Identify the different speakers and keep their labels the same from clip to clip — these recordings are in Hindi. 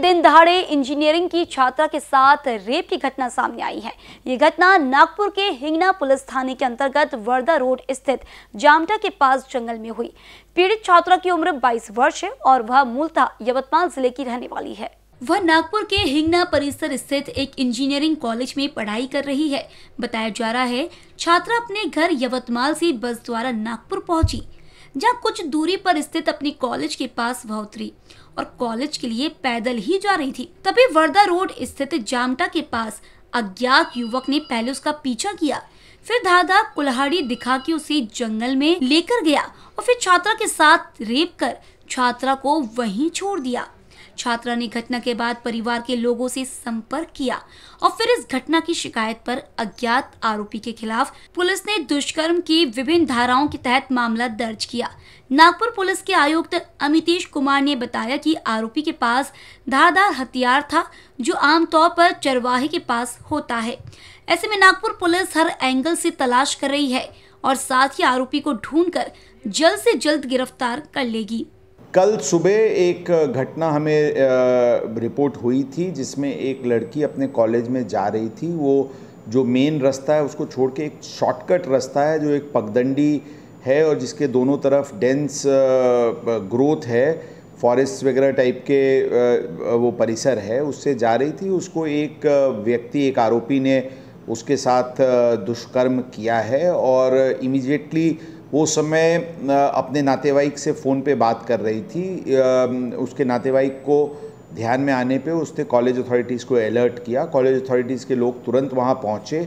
Speaker 1: दिन दहाड़े इंजीनियरिंग की छात्रा के साथ रेप की घटना सामने आई है ये घटना नागपुर के हिंगना पुलिस थाने के अंतर्गत वर्धा रोड स्थित जामटा के पास जंगल में हुई पीड़ित छात्रा की उम्र 22 वर्ष है और वह मूलतः यवतमाल जिले की रहने वाली है वह नागपुर के हिंगना परिसर स्थित एक इंजीनियरिंग कॉलेज में पढ़ाई कर रही है बताया जा रहा है छात्रा अपने घर यवतमाल से बस द्वारा नागपुर पहुंची जहाँ कुछ दूरी पर स्थित अपनी कॉलेज के पास वह उतरी और कॉलेज के लिए पैदल ही जा रही थी तभी वर्धा रोड स्थित जामटा के पास अज्ञात युवक ने पहले उसका पीछा किया फिर धाधा कुल्हाड़ी दिखा के उसे जंगल में लेकर गया और फिर छात्रा के साथ रेप कर छात्रा को वहीं छोड़ दिया छात्रा ने घटना के बाद परिवार के लोगों से संपर्क किया और फिर इस घटना की शिकायत पर अज्ञात आरोपी के खिलाफ पुलिस ने दुष्कर्म की विभिन्न धाराओं के तहत मामला दर्ज किया नागपुर पुलिस के आयुक्त अमितेश कुमार ने बताया कि आरोपी के पास धारदार हथियार था जो आमतौर पर चरवाहे के पास होता है ऐसे में नागपुर पुलिस हर एंगल से तलाश कर रही है और साथ ही आरोपी को ढूंढकर जल्द से जल्द गिरफ्तार कर लेगी
Speaker 2: कल सुबह एक घटना हमें रिपोर्ट हुई थी जिसमें एक लड़की अपने कॉलेज में जा रही थी वो जो मेन रास्ता है उसको छोड़ के एक शॉर्टकट रास्ता है जो एक पगडंडी है और जिसके दोनों तरफ डेंस ग्रोथ है फॉरेस्ट वगैरह टाइप के वो परिसर है उससे जा रही थी उसको एक व्यक्ति एक आरोपी ने उसके साथ दुष्कर्म किया है और इमीजिएटली वो समय अपने नातेवाईक से फ़ोन पे बात कर रही थी उसके नातेवाईक को ध्यान में आने पे उसने कॉलेज अथॉरिटीज़ को अलर्ट किया कॉलेज अथॉरिटीज़ के लोग तुरंत वहाँ पहुँचे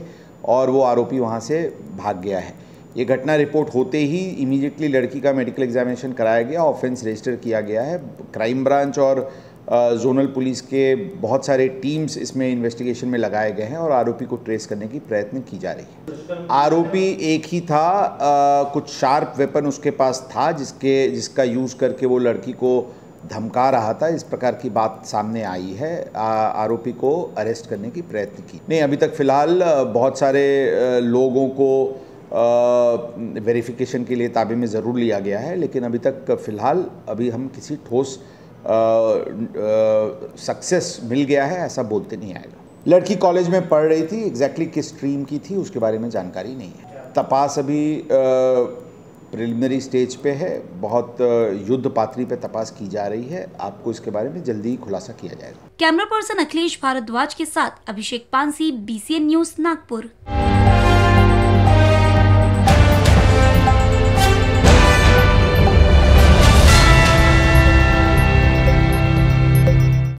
Speaker 2: और वो आरोपी वहाँ से भाग गया है ये घटना रिपोर्ट होते ही इमीडिएटली लड़की का मेडिकल एग्जामिनेशन कराया गया ऑफेंस रजिस्टर किया गया है क्राइम ब्रांच और जोनल पुलिस के बहुत सारे टीम्स इसमें इन्वेस्टिगेशन में लगाए गए हैं और आरोपी को ट्रेस करने की प्रयत्न की जा रही
Speaker 1: है आरोपी
Speaker 2: एक ही था आ, कुछ शार्प वेपन उसके पास था जिसके जिसका यूज़ करके वो लड़की को धमका रहा था इस प्रकार की बात सामने आई है आ, आरोपी को अरेस्ट करने की प्रयत्न की नहीं अभी तक फ़िलहाल बहुत सारे लोगों को वेरिफिकेशन के लिए ताबे में ज़रूर लिया गया है लेकिन अभी तक फ़िलहाल अभी हम किसी ठोस सक्सेस मिल गया है ऐसा बोलते नहीं आएगा लड़की कॉलेज में पढ़ रही थी एग्जैक्टली exactly किस स्ट्रीम की थी उसके बारे में जानकारी नहीं है तपास अभी प्रिलिमिनरी स्टेज पे है बहुत युद्ध पात्री पे तपास की जा रही है आपको इसके बारे में जल्दी ही खुलासा किया जाएगा
Speaker 1: कैमरा पर्सन अखिलेश भारद्वाज के साथ अभिषेक पानसी बी न्यूज नागपुर